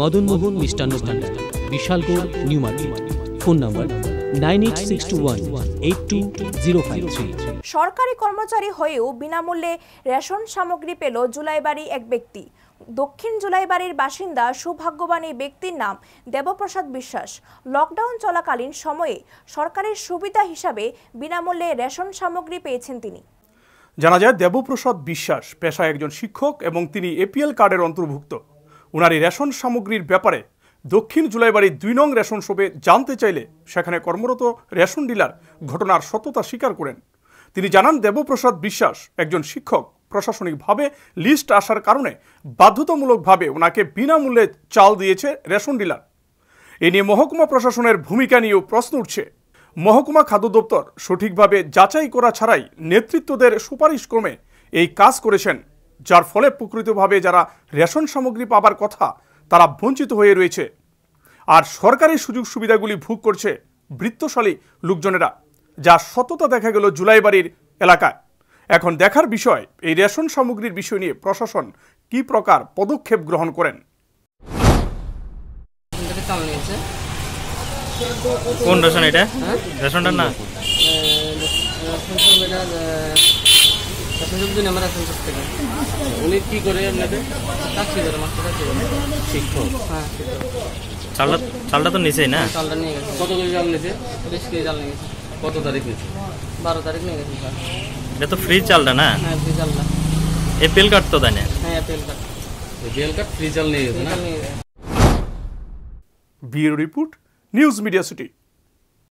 মদনমোহন মিষ্টান্ন ভাণ্ডার Bishalgarh new market phone number nine eight six two one eight two zero five সরকারি কর্মচারী হয়েও বিনামূল্যে রেশন সামগ্রী পেল জুলাইবাড়ি এক ব্যক্তি দক্ষিণ জুলাইবাড়ির বাসিন্দা সৌভাগ্যবানী ব্যক্তির নাম দেবপ্রসাদ বিশ্বাস লকডাউন চলাকালীন সময়ে সরকারের সুবিধা হিসাবে বিনামূল্যে রেশন সামগ্রী পেয়েছেন তিনি জানা যায় দেবপ্রসাদ বিশ্বাস পেশায় একজন শিক্ষক এবং তিনি এপিএল কার্ডের অন্তর্ভুক্ত ওনার এই রেশন সামগ্রীর ব্যাপারে দক্ষিণ জুলাইবাড়ির দুই নং রেশন শপে জানতে চাইলে সেখানে কর্মরত রেশন ডিলার ঘটনার সততা স্বীকার করেন তিনি জানান দেবপ্রসাদ বিশ্বাস একজন শিক্ষক প্রশাসনিকভাবে লিস্ট আসার কারণে বাধ্যতামূলকভাবে ওনাকে বিনামূল্যে চাল দিয়েছে রেশন ডিলার এ নিয়ে মহকুমা প্রশাসনের ভূমিকা নিয়েও প্রশ্ন উঠছে মহকুমা খাদ্য দপ্তর সঠিকভাবে যাচাই করা ছাড়াই নেতৃত্বদের সুপারিশ ক্রমে এই কাজ করেছেন যার ফলে প্রকৃতভাবে যারা রেশন সামগ্রী পাবার কথা তারা বঞ্চিত হয়ে রয়েছে আর সরকারি সুযোগ সুবিধাগুলি ভোগ করছে বৃত্তশালী লোকজনেরা যা সততা দেখা গেল জুলাইবাড়ির এলাকায় এখন দেখার বিষয় এই রেশন সামগ্রীর বিষয় নিয়ে প্রশাসন কি প্রকার পদক্ষেপ গ্রহণ করেন কোন রেশন এটা হ্যাঁ? রেশনটার না সুযোগজন আমরা এখন করতে পারি উনি কী করে আপনাদের চাকরি করে মাস্টার চাকরি করে শিক্ষক হ্যাঁ চালটা চালটা তো নিচেই না চালটা নিয়ে গেছে কত কেজি চাল নিয়েছে বিশ কেজি চাল নিয়ে কত তারিখ নিয়েছে বারো তারিখ নিয়ে গেছে স্যার এটা তো ফ্রি চালটা না হ্যাঁ ফ্রি চালটা এপিএল কার্ড তো দেয় না হ্যাঁ APL card APL card free চাল নিয়ে গেছে না bureau report news media city